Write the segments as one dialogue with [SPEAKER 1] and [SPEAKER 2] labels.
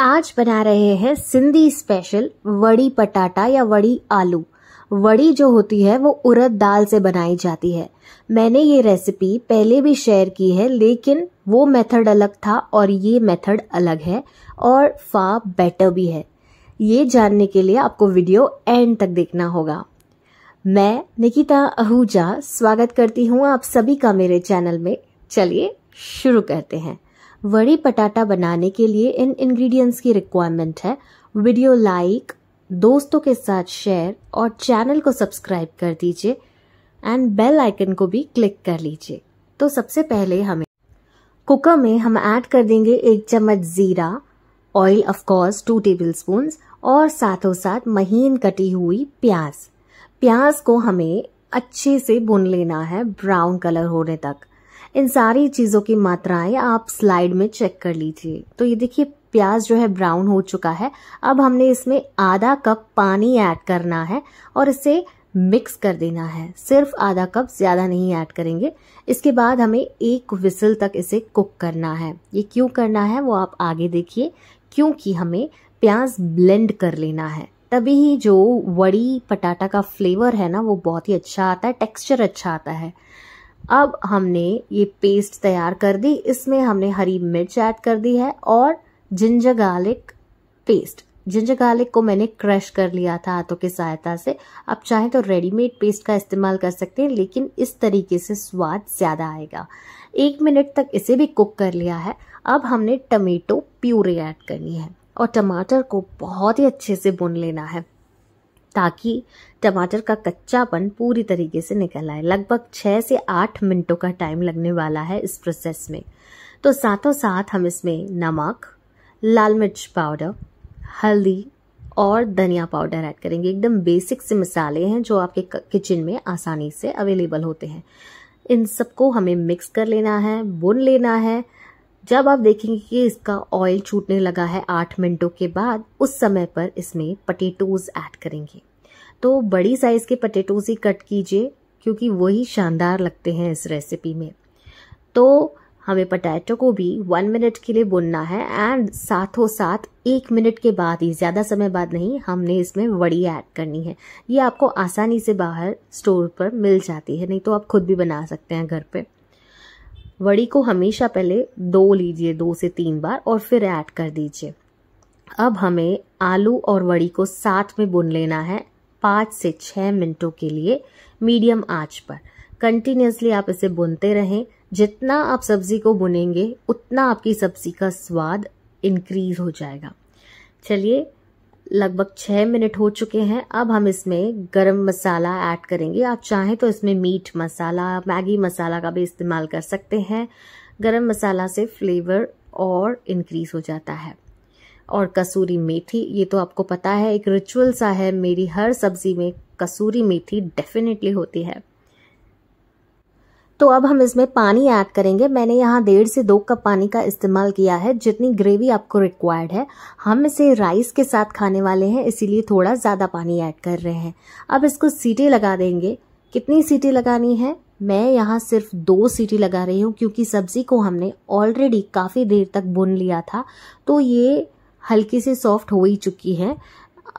[SPEAKER 1] आज बना रहे हैं सिंधी स्पेशल वड़ी पटाटा या वड़ी आलू वड़ी जो होती है वो उड़द दाल से बनाई जाती है मैंने ये रेसिपी पहले भी शेयर की है लेकिन वो मेथड अलग था और ये मेथड अलग है और फा बेटर भी है ये जानने के लिए आपको वीडियो एंड तक देखना होगा मैं निकिता आहूजा स्वागत करती हूँ आप सभी का मेरे चैनल में चलिए शुरू करते हैं वड़ी पटाटा बनाने के लिए इन इंग्रेडिएंट्स की रिक्वायरमेंट है वीडियो लाइक दोस्तों के साथ शेयर और चैनल को सब्सक्राइब कर दीजिए एंड बेल आइकन को भी क्लिक कर लीजिए तो सबसे पहले हमें कुकर में हम ऐड कर देंगे एक चम्मच ज़ीरा oil of course two tablespoon और साथों साथ महीन कटी हुई प्याज प्याज को हमें अच्छे से भुन लेना है ब्राउन कलर होने तक इन सारी चीज़ों की मात्राएं आप स्लाइड में चेक कर लीजिए तो ये देखिए प्याज जो है ब्राउन हो चुका है अब हमने इसमें आधा कप पानी ऐड करना है और इसे मिक्स कर देना है सिर्फ आधा कप ज़्यादा नहीं ऐड करेंगे इसके बाद हमें एक विसल तक इसे कुक करना है ये क्यों करना है वो आप आगे देखिए क्योंकि हमें प्याज ब्लेंड कर लेना है तभी ही जो वड़ी पटाटा का फ्लेवर है ना वो बहुत ही अच्छा आता है टेक्सचर अच्छा आता है अब हमने ये पेस्ट तैयार कर दी इसमें हमने हरी मिर्च ऐड कर दी है और ginger garlic paste ginger garlic को मैंने क्रश कर लिया था हाथों की सहायता से आप चाहें तो रेडीमेड पेस्ट का इस्तेमाल कर सकते हैं लेकिन इस तरीके से स्वाद ज़्यादा आएगा एक मिनट तक इसे भी कुक कर लिया है अब हमने टमेटो प्यूरे ऐड करनी है और टमाटर को बहुत ही अच्छे से बुन लेना है ताकि टमाटर का कच्चापन पूरी तरीके से निकल आए लगभग छः से आठ मिनटों का टाइम लगने वाला है इस प्रोसेस में तो साथों साथ हम इसमें नमक लाल मिर्च पाउडर हल्दी और धनिया पाउडर ऐड करेंगे एकदम बेसिक से मसाले हैं जो आपके किचन में आसानी से अवेलेबल होते हैं इन सबको हमें मिक्स कर लेना है बुन लेना है जब आप देखेंगे कि इसका ऑयल छूटने लगा है आठ मिनटों के बाद उस समय पर इसमें पटेटोज ऐड करेंगे तो बड़ी साइज़ के पटेटोज ही कट कीजिए क्योंकि वही शानदार लगते हैं इस रेसिपी में तो हमें पटैटो को भी वन मिनट के लिए बुनना है एंड साथों साथ एक मिनट के बाद ही ज़्यादा समय बाद नहीं हमने इसमें वड़ी ऐड करनी है ये आपको आसानी से बाहर स्टोर पर मिल जाती है नहीं तो आप खुद भी बना सकते हैं घर पे वड़ी को हमेशा पहले दो लीजिए दो से तीन बार और फिर ऐड कर दीजिए अब हमें आलू और वड़ी को साथ में बुन लेना है पाँच से छः मिनटों के लिए मीडियम आंच पर कंटिन्यूसली आप इसे बुनते रहें जितना आप सब्जी को बुनेंगे उतना आपकी सब्जी का स्वाद इंक्रीज हो जाएगा चलिए लगभग छः मिनट हो चुके हैं अब हम इसमें गरम मसाला ऐड करेंगे आप चाहें तो इसमें मीट मसाला मैगी मसाला का भी इस्तेमाल कर सकते हैं गरम मसाला से फ्लेवर और इनक्रीज़ हो जाता है और कसूरी मेथी ये तो आपको पता है एक रिचुअल सा है मेरी हर सब्ज़ी में कसूरी मेथी डेफिनेटली होती है तो अब हम इसमें पानी ऐड करेंगे मैंने यहाँ डेढ़ से दो कप पानी का इस्तेमाल किया है जितनी ग्रेवी आपको रिक्वायर्ड है हम इसे राइस के साथ खाने वाले हैं इसीलिए थोड़ा ज़्यादा पानी ऐड कर रहे हैं अब इसको सीटी लगा देंगे कितनी सीटी लगानी है मैं यहाँ सिर्फ दो सीटी लगा रही हूँ क्योंकि सब्ज़ी को हमने ऑलरेडी काफ़ी देर तक बुन लिया था तो ये हल्की सी सॉफ्ट हो ही चुकी है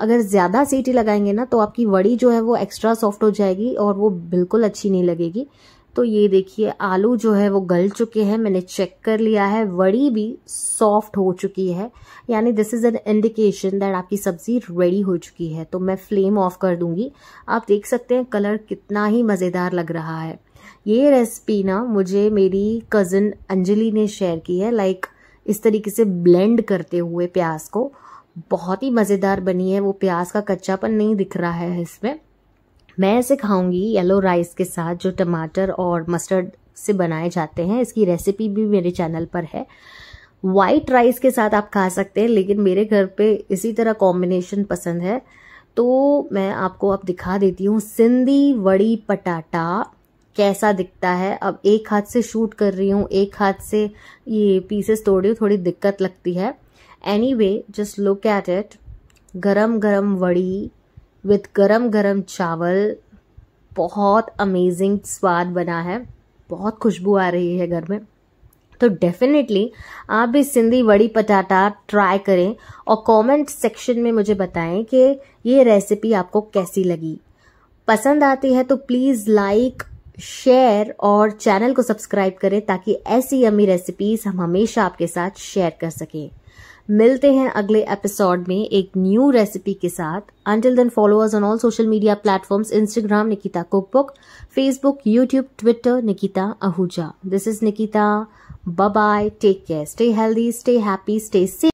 [SPEAKER 1] अगर ज़्यादा सीटी लगाएंगे ना तो आपकी वड़ी जो है वो एक्स्ट्रा सॉफ्ट हो जाएगी और वो बिल्कुल अच्छी नहीं लगेगी तो ये देखिए आलू जो है वो गल चुके हैं मैंने चेक कर लिया है वड़ी भी सॉफ्ट हो चुकी है यानी this is an indication that आपकी सब्ज़ी रेडी हो चुकी है तो मैं फ्लेम ऑफ कर दूंगी आप देख सकते हैं कलर कितना ही मज़ेदार लग रहा है ये रेसिपी ना मुझे मेरी कज़न अंजलि ने शेयर की है लाइक इस तरीके से ब्लेंड करते हुए प्याज को बहुत ही मज़ेदार बनी है वो प्याज का कच्चापन नहीं दिख रहा है इसमें मैं इसे खाऊंगी येलो राइस के साथ जो टमाटर और मस्टर्ड से बनाए जाते हैं इसकी रेसिपी भी मेरे चैनल पर है वाइट राइस के साथ आप खा सकते हैं लेकिन मेरे घर पे इसी तरह कॉम्बिनेशन पसंद है तो मैं आपको अब दिखा देती हूँ सिंधी वड़ी पटाटा कैसा दिखता है अब एक हाथ से शूट कर रही हूँ एक हाथ से ये पीसेस तोड़ रही हूँ थोड़ी दिक्कत लगती है anyway just look at it गरम गरम वड़ी विथ गरम गरम चावल बहुत अमेजिंग स्वाद बना है बहुत खुशबू आ रही है घर में तो डेफिनेटली आप भी सिंधी वड़ी पटाटा ट्राई करें और कमेंट सेक्शन में मुझे बताएं कि ये रेसिपी आपको कैसी लगी पसंद आती है तो प्लीज़ लाइक शेयर और चैनल को सब्सक्राइब करें ताकि ऐसी अमी रेसिपीज़ हम हमेशा आपके साथ शेयर कर सकें मिलते हैं अगले एपिसोड में एक न्यू रेसिपी के साथ until then followers on all social media platforms Instagram Nikita cookbook Facebook YouTube Twitter Nikita Ahuja this is Nikita bye bye take care stay healthy stay happy stay safe